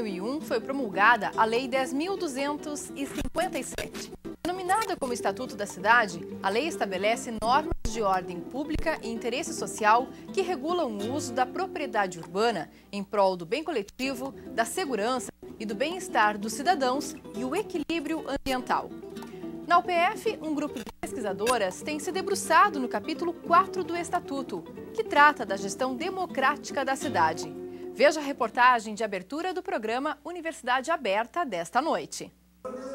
2001 foi promulgada a Lei 10.257. Denominada como Estatuto da Cidade, a lei estabelece normas de ordem pública e interesse social que regulam o uso da propriedade urbana em prol do bem coletivo, da segurança e do bem-estar dos cidadãos e o equilíbrio ambiental. Na UPF, um grupo de pesquisadoras tem se debruçado no capítulo 4 do Estatuto, que trata da gestão democrática da cidade. Veja a reportagem de abertura do programa Universidade Aberta desta noite.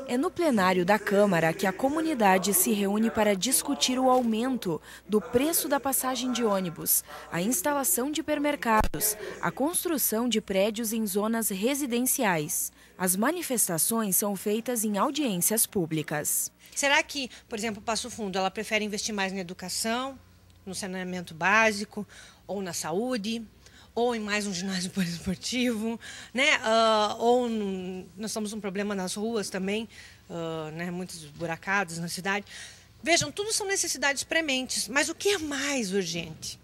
É no plenário da Câmara que a comunidade se reúne para discutir o aumento do preço da passagem de ônibus, a instalação de hipermercados, a construção de prédios em zonas residenciais. As manifestações são feitas em audiências públicas. Será que, por exemplo, o Passo Fundo, ela prefere investir mais na educação, no saneamento básico ou na saúde? ou em mais um ginásio poliesportivo, né? Uh, ou nós temos um problema nas ruas também, uh, né? muitos buracados na cidade. Vejam, tudo são necessidades prementes, mas o que é mais urgente?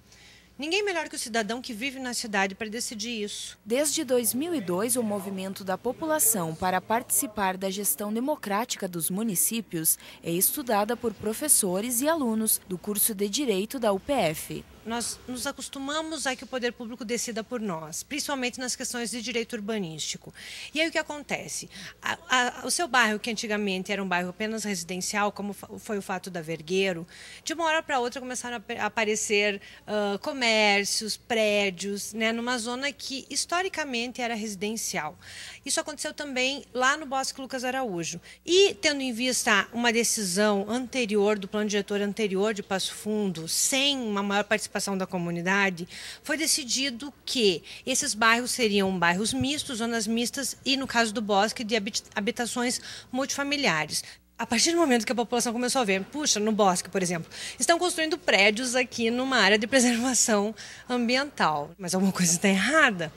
Ninguém melhor que o cidadão que vive na cidade para decidir isso. Desde 2002, o movimento da população para participar da gestão democrática dos municípios é estudada por professores e alunos do curso de Direito da UPF nós nos acostumamos a que o poder público decida por nós, principalmente nas questões de direito urbanístico. E aí o que acontece? A, a, o seu bairro, que antigamente era um bairro apenas residencial, como foi o fato da Vergueiro, de uma hora para outra começaram a aparecer uh, comércios, prédios, né, numa zona que historicamente era residencial. Isso aconteceu também lá no Bosque Lucas Araújo. E tendo em vista uma decisão anterior, do plano diretor anterior de Passo Fundo, sem uma maior participação, participação da comunidade, foi decidido que esses bairros seriam bairros mistos, zonas mistas e, no caso do Bosque, de habitações multifamiliares. A partir do momento que a população começou a ver, puxa, no bosque, por exemplo, estão construindo prédios aqui numa área de preservação ambiental, mas alguma coisa está errada.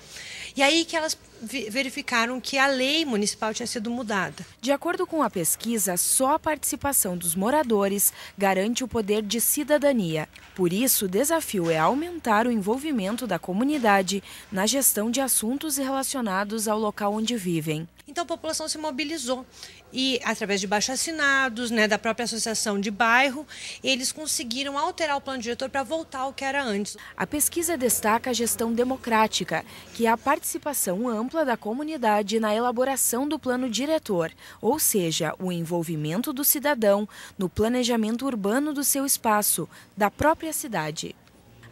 E aí que elas verificaram que a lei municipal tinha sido mudada. De acordo com a pesquisa, só a participação dos moradores garante o poder de cidadania. Por isso, o desafio é aumentar o envolvimento da comunidade na gestão de assuntos relacionados ao local onde vivem. Então a população se mobilizou e através de baixos assinados, né, da própria associação de bairro, eles conseguiram alterar o plano diretor para voltar ao que era antes. A pesquisa destaca a gestão democrática, que é a participação ampla da comunidade na elaboração do plano diretor, ou seja, o envolvimento do cidadão no planejamento urbano do seu espaço, da própria cidade.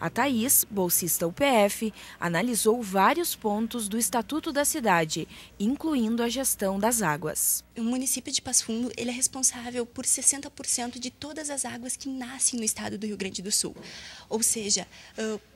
A Thaís, bolsista UPF, analisou vários pontos do Estatuto da Cidade, incluindo a gestão das águas. O município de Passo Fundo ele é responsável por 60% de todas as águas que nascem no estado do Rio Grande do Sul. Ou seja,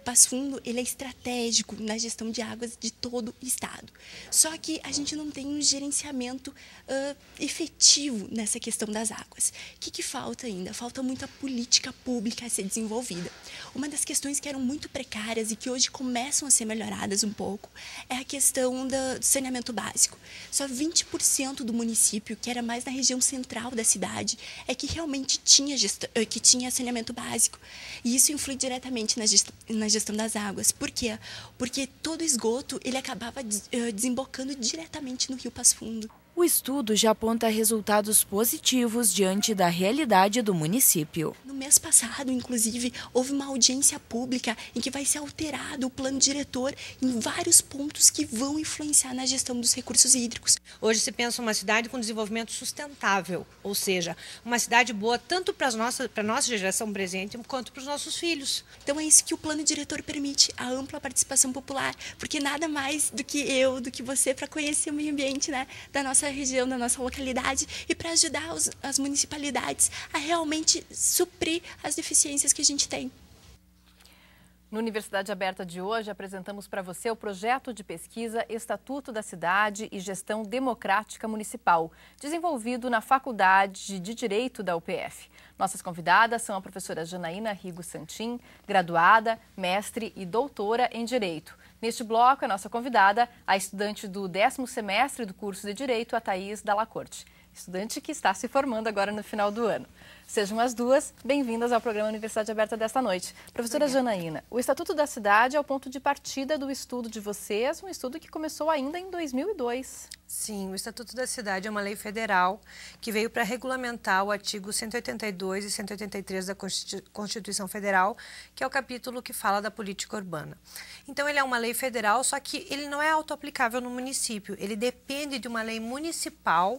Passo Fundo ele é estratégico na gestão de águas de todo o estado. Só que a gente não tem um gerenciamento uh, efetivo nessa questão das águas. O que, que falta ainda? Falta muita política pública a ser desenvolvida. Uma das questões que eram muito precárias e que hoje começam a ser melhoradas um pouco é a questão do saneamento básico. Só 20% do município, que era mais na região central da cidade, é que realmente tinha, é, que tinha saneamento básico. E isso influi diretamente na gestão, na gestão das águas. Por quê? Porque todo esgoto ele acabava eh, desembocando diretamente no Rio Passo Fundo. O estudo já aponta resultados positivos diante da realidade do município. No mês passado, inclusive, houve uma audiência pública em que vai ser alterado o plano diretor em vários pontos que vão influenciar na gestão dos recursos hídricos. Hoje se pensa uma cidade com desenvolvimento sustentável, ou seja, uma cidade boa tanto para a nossa geração presente quanto para os nossos filhos. Então é isso que o plano diretor permite, a ampla participação popular, porque nada mais do que eu, do que você, para conhecer o meio ambiente né, da nossa nossa região, da nossa localidade e para ajudar os, as municipalidades a realmente suprir as deficiências que a gente tem. No Universidade Aberta de hoje, apresentamos para você o projeto de pesquisa Estatuto da Cidade e Gestão Democrática Municipal, desenvolvido na Faculdade de Direito da UPF. Nossas convidadas são a professora Janaína Rigo Santin, graduada, mestre e doutora em Direito. Neste bloco, a é nossa convidada, a estudante do décimo semestre do curso de Direito, a Thaís Dalacorte estudante que está se formando agora no final do ano. Sejam as duas bem-vindas ao programa Universidade Aberta desta noite. Professora Obrigada. Janaína, o Estatuto da Cidade é o ponto de partida do estudo de vocês, um estudo que começou ainda em 2002. Sim, o Estatuto da Cidade é uma lei federal que veio para regulamentar o artigo 182 e 183 da Constituição Federal, que é o capítulo que fala da política urbana. Então, ele é uma lei federal, só que ele não é autoaplicável no município, ele depende de uma lei municipal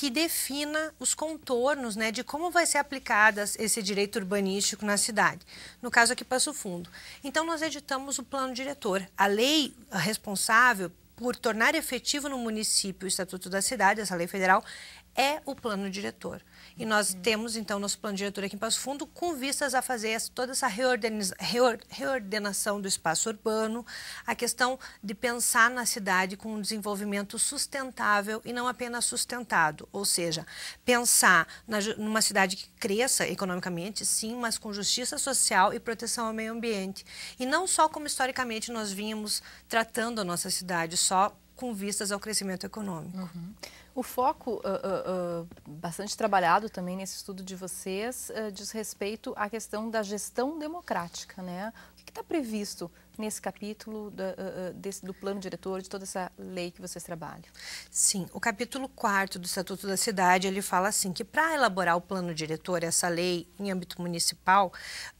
que defina os contornos né, de como vai ser aplicado esse direito urbanístico na cidade. No caso aqui, Passo Fundo. Então, nós editamos o plano diretor. A lei responsável por tornar efetivo no município o Estatuto da Cidade, essa lei federal, é o plano diretor. E nós uhum. temos, então, nosso plano diretor aqui em Passo Fundo com vistas a fazer essa, toda essa reordenação do espaço urbano, a questão de pensar na cidade com um desenvolvimento sustentável e não apenas sustentado. Ou seja, pensar na, numa cidade que cresça economicamente, sim, mas com justiça social e proteção ao meio ambiente. E não só como historicamente nós vínhamos tratando a nossa cidade, só com vistas ao crescimento econômico. Uhum. O foco uh, uh, bastante trabalhado também nesse estudo de vocês uh, diz respeito à questão da gestão democrática, né? que está previsto nesse capítulo do, uh, ah, ah, desse, do plano diretor, de toda essa lei que vocês trabalham? Sim, o capítulo 4 do Estatuto da Cidade, ele fala assim, que para elaborar o plano diretor, essa lei em âmbito municipal,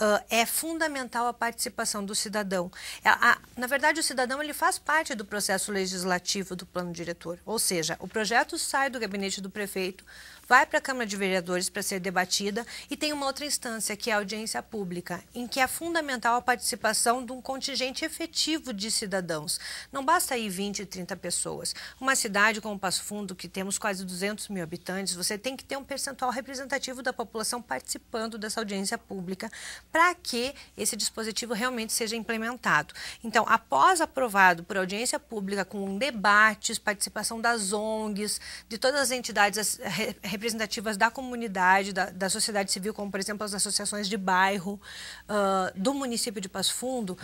uh, é fundamental a participação do cidadão. É, a, na verdade, o cidadão ele faz parte do processo legislativo do plano diretor, ou seja, o projeto sai do gabinete do prefeito, vai para a Câmara de Vereadores para ser debatida e tem uma outra instância, que é a audiência pública, em que é fundamental a participação de um contingente efetivo de cidadãos. Não basta ir 20, 30 pessoas. Uma cidade como Passo Fundo, que temos quase 200 mil habitantes, você tem que ter um percentual representativo da população participando dessa audiência pública para que esse dispositivo realmente seja implementado. Então, após aprovado por audiência pública, com debates, participação das ONGs, de todas as entidades representativas da comunidade, da, da, sociedade civil, como por exemplo as associações de bairro uh, do município de Passo Fundo,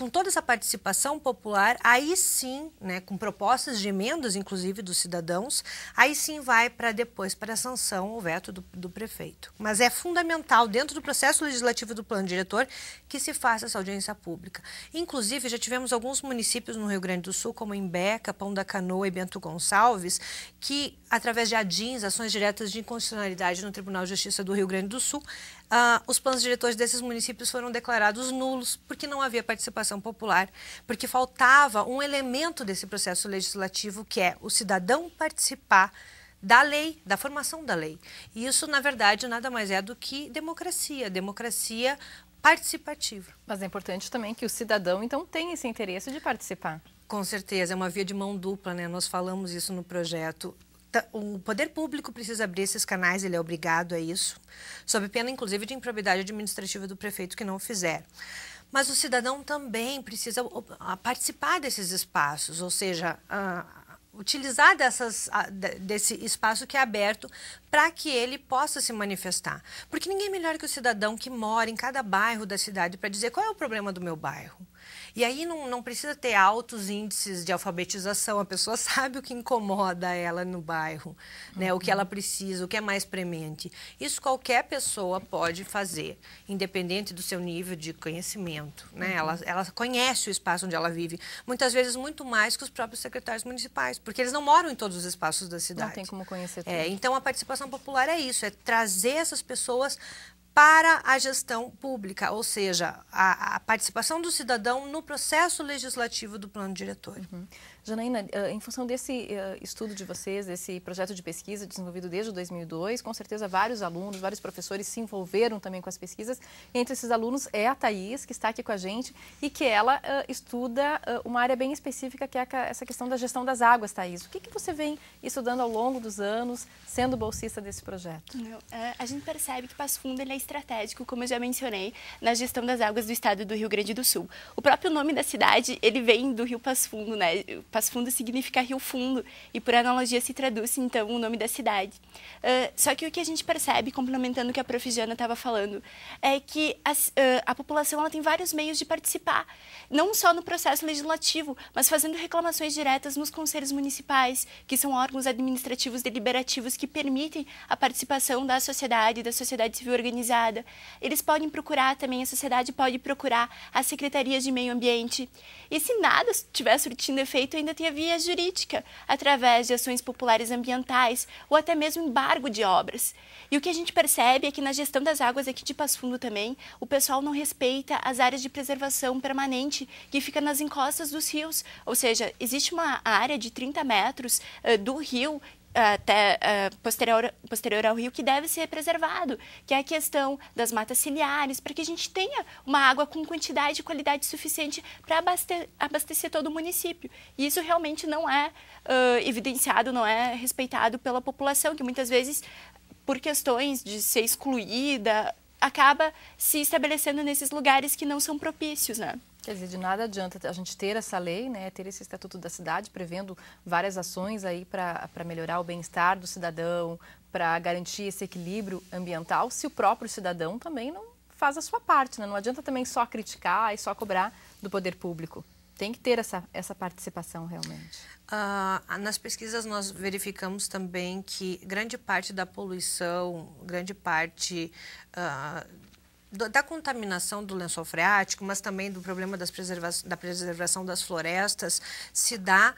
com toda essa participação popular, aí sim, né, com propostas de emendas, inclusive, dos cidadãos, aí sim vai para depois, para a sanção, o veto do, do prefeito. Mas é fundamental, dentro do processo legislativo do plano diretor, que se faça essa audiência pública. Inclusive, já tivemos alguns municípios no Rio Grande do Sul, como Beca, Pão da Canoa e Bento Gonçalves, que, através de ADINs, ações diretas de inconstitucionalidade no Tribunal de Justiça do Rio Grande do Sul, ah, os planos diretores desses municípios foram declarados nulos porque não havia participação popular, porque faltava um elemento desse processo legislativo que é o cidadão participar da lei, da formação da lei. E isso, na verdade, nada mais é do que democracia, democracia participativa. Mas é importante também que o cidadão, então, tenha esse interesse de participar. Com certeza, é uma via de mão dupla, né? Nós falamos isso no projeto o tá, poder público precisa abrir esses canais, ele é obrigado a isso, sob pena inclusive de improbidade administrativa do prefeito que não o fizer. Mas o cidadão também precisa participar desses espaços, ou seja, utilizar dessas, desse espaço que é aberto para que ele possa se manifestar. Porque ninguém é melhor que o cidadão que mora em cada bairro da cidade para dizer qual é o problema do meu bairro. E aí não, não precisa ter altos índices de alfabetização, a pessoa sabe o que incomoda ela no bairro, né? Uhum. o que uhum. ela precisa, o que é mais premente. Isso qualquer pessoa pode fazer, independente do seu nível de conhecimento. Né? Uhum. Ela, ela conhece o espaço onde ela vive, muitas vezes muito mais que os próprios secretários municipais, porque eles não moram em todos os espaços da cidade. Não tem como conhecer é, tudo. É, então a participação popular é isso, é trazer essas pessoas para a gestão pública, ou seja, a, a participação do cidadão no processo legislativo do plano diretor. Uhum. Janaína, eh, em função desse eh, estudo de vocês, desse projeto de pesquisa desenvolvido desde 2002, com certeza vários alunos, vários professores se envolveram também com as pesquisas. Entre esses alunos é a Thais, que está aqui com a gente e que ela eh, estuda uma área bem específica, que é essa questão da gestão das águas, Thais. O que, que você vem estudando ao longo dos anos, sendo bolsista desse projeto? É, a gente percebe que Passo Fundo é estratégico, como eu já mencionei, na gestão das águas do estado do Rio Grande do Sul. O próprio nome da cidade, ele vem do Rio Passo Fundo, né? Passo Fundo significa Rio Fundo e, por analogia, se traduz, então, o nome da cidade. Uh, só que o que a gente percebe, complementando o que a prof. Jana estava falando, é que a, uh, a população ela tem vários meios de participar, não só no processo legislativo, mas fazendo reclamações diretas nos conselhos municipais, que são órgãos administrativos deliberativos que permitem a participação da sociedade, da sociedade civil organizada. Eles podem procurar também, a sociedade pode procurar as secretarias de meio ambiente. E se nada estiver surtindo efeito, ainda tem a via jurídica, através de ações populares ambientais ou até mesmo embargo de obras. E o que a gente percebe é que na gestão das águas aqui de Passo Fundo também, o pessoal não respeita as áreas de preservação permanente que fica nas encostas dos rios, ou seja, existe uma área de 30 metros uh, do rio até uh, posterior, posterior ao rio que deve ser preservado, que é a questão das matas ciliares, para que a gente tenha uma água com quantidade e qualidade suficiente para abaste abastecer todo o município. E isso realmente não é uh, evidenciado, não é respeitado pela população, que muitas vezes, por questões de ser excluída, acaba se estabelecendo nesses lugares que não são propícios, né? Quer dizer, de nada adianta a gente ter essa lei, né, ter esse Estatuto da Cidade prevendo várias ações aí para melhorar o bem-estar do cidadão, para garantir esse equilíbrio ambiental, se o próprio cidadão também não faz a sua parte. Né? Não adianta também só criticar e só cobrar do poder público. Tem que ter essa, essa participação realmente. Uh, nas pesquisas nós verificamos também que grande parte da poluição, grande parte uh, da contaminação do lençol freático, mas também do problema das preserva da preservação das florestas, se dá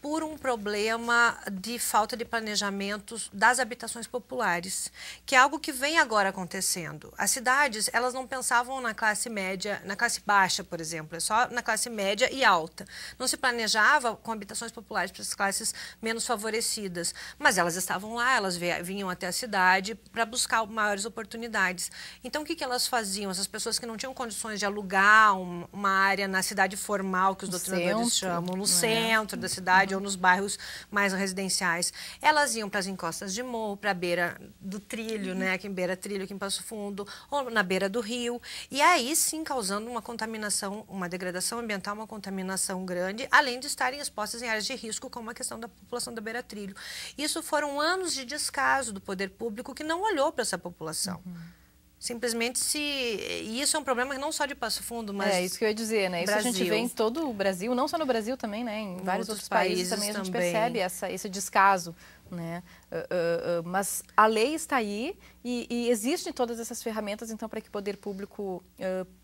por um problema de falta de planejamento das habitações populares, que é algo que vem agora acontecendo. As cidades, elas não pensavam na classe média, na classe baixa, por exemplo, é só na classe média e alta. Não se planejava com habitações populares para as classes menos favorecidas, mas elas estavam lá, elas vinham até a cidade para buscar maiores oportunidades. Então, o que, que elas faziam? Essas pessoas que não tinham condições de alugar uma área na cidade formal, que os doutrinadores chamam, no é. centro da cidade, cidade ou nos bairros mais residenciais. Elas iam para as encostas de morro, para a beira do trilho, né? Aqui em beira trilho, aqui em Passo Fundo, ou na beira do rio. E aí sim causando uma contaminação, uma degradação ambiental, uma contaminação grande, além de estarem expostas em áreas de risco, como a questão da população da beira trilho. Isso foram anos de descaso do poder público que não olhou para essa população. Uhum simplesmente se. E isso é um problema não só de Passo Fundo, mas. É isso que eu ia dizer, né? Isso Brasil. a gente vê em todo o Brasil, não só no Brasil também, né? Em vários outros, outros países, países, também a gente percebe essa, esse descaso. Né? Uh, uh, uh, mas a lei está aí e, e existem todas essas ferramentas, então, para que o poder público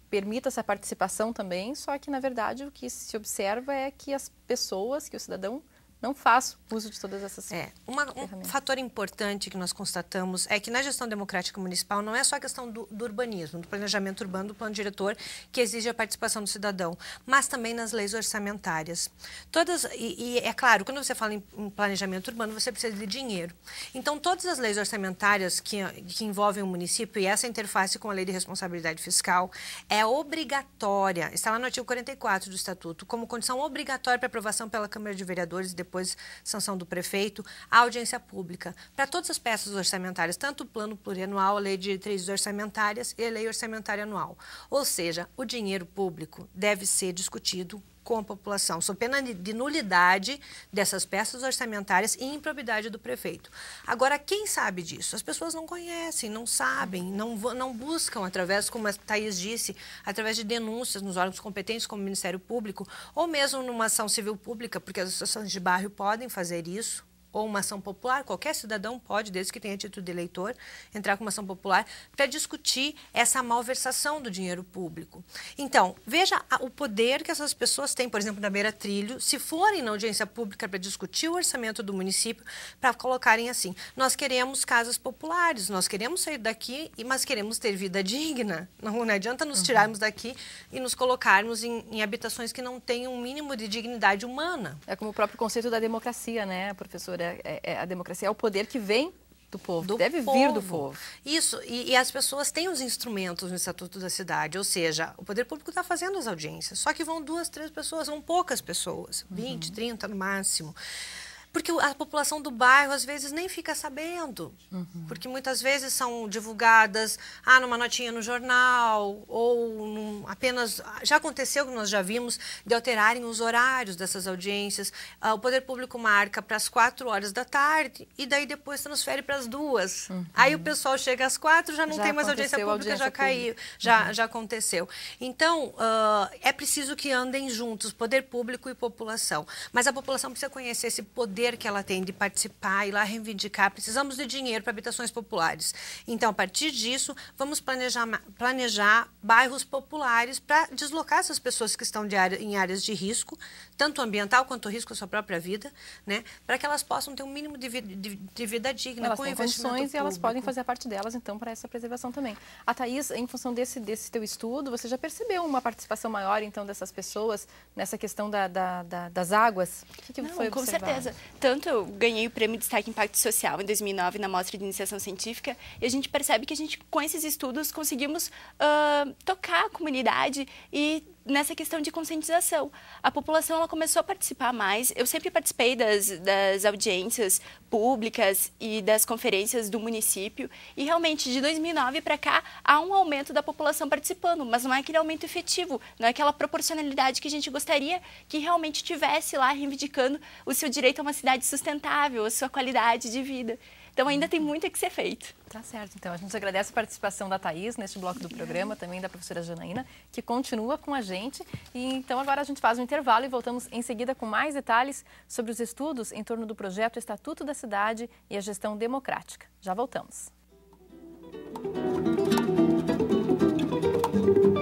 permita essa participação também. Só que, na verdade, o que se observa é que as pessoas, que o cidadão não faço uso de todas essas é. Uma, um fator importante que nós constatamos é que na gestão democrática municipal não é só a questão do, do urbanismo, do planejamento urbano, do plano diretor, que exige a participação do cidadão, mas também nas leis orçamentárias. Todas, e, e é claro, quando você fala em, em, planejamento urbano, você precisa de dinheiro. Então, todas as leis orçamentárias que, que envolvem o município e essa interface com a lei de responsabilidade fiscal é obrigatória, está lá no artigo 44 do Estatuto, como condição obrigatória para aprovação pela Câmara de Vereadores e deputados depois sanção do prefeito, a audiência pública para todas as peças orçamentárias, tanto o plano plurianual, a lei de diretrizes orçamentárias e a lei orçamentária anual. Ou seja, o dinheiro público deve ser discutido com a população, sob pena de nulidade dessas peças orçamentárias e improbidade do prefeito. Agora, quem sabe disso? As pessoas não conhecem, não sabem, não, não buscam através, como a Thaís disse, através de denúncias nos órgãos competentes, como o Ministério Público, ou mesmo numa ação civil pública, porque as associações de bairro podem fazer isso, ou uma ação popular, qualquer cidadão pode, desde que tenha título de eleitor, entrar com uma ação popular para discutir essa malversação do dinheiro público. Então, veja o poder que essas pessoas têm, por exemplo, na beira trilho, se forem na audiência pública para discutir o orçamento do município, para colocarem assim: nós queremos casas populares, nós queremos sair daqui, mas queremos ter vida digna. Não, não adianta nos uhum. tirarmos daqui e nos colocarmos em, em habitações que não tenham um mínimo de dignidade humana. É como o próprio conceito da democracia, né, professora? Né? É, é, a democracia é o poder que vem do povo, do deve povo. vir do povo. Isso, e, e, as pessoas têm os instrumentos no Estatuto da Cidade, ou seja, o poder público está fazendo as audiências, só que vão duas, três pessoas, vão poucas pessoas, 20, uhum. 30 no máximo. Porque a população do bairro, às vezes, nem fica sabendo. Uhum. Porque muitas vezes são divulgadas ah, numa notinha no jornal, ou num, apenas. Ah, já aconteceu, que nós já vimos, de alterarem os horários dessas audiências. Ah, o poder público marca para as quatro horas da tarde e daí depois transfere para as duas. Uhum. Aí o pessoal chega às quatro, já não já tem mais audiência pública, audiência já caiu, uhum. já, já aconteceu. Então, uh, é preciso que andem juntos, poder público e população. Mas a população precisa conhecer esse poder que ela tem de participar e lá reivindicar, precisamos de dinheiro para habitações populares. Então, a partir disso, vamos planejar, planejar bairros populares para deslocar essas pessoas que estão área, em áreas de risco, tanto ambiental quanto o risco à sua própria vida, né, para que elas possam ter um mínimo de vida, de, de vida digna elas com têm condições e elas podem fazer a parte delas, então, para essa preservação também. A Thais, em função desse, desse teu estudo, você já percebeu uma participação maior, então, dessas pessoas nessa questão da, da, da, das águas? O que, que Não, foi Com certeza. Tanto eu ganhei o Prêmio Destaque Impacto Social em 2009 na Mostra de Iniciação Científica e a gente percebe que a gente, com esses estudos, conseguimos uh, tocar a comunidade e nessa questão de conscientização. A população ela começou a participar mais. Eu sempre participei das, das audiências públicas e das conferências do município. E realmente, de 2009 para cá, há um aumento da população participando, mas não é aquele aumento efetivo, não é aquela proporcionalidade que a gente gostaria que realmente tivesse lá reivindicando o seu direito a uma cidade sustentável, a sua qualidade de vida. Então ainda tem muito que ser feito. Tá certo, então. A gente agradece a participação da Thaís neste bloco do programa, também da professora Janaína, que continua com a gente. E então agora a gente faz um intervalo e voltamos em seguida com mais detalhes sobre os estudos em torno do projeto Estatuto da Cidade e a Gestão Democrática. Já voltamos. Música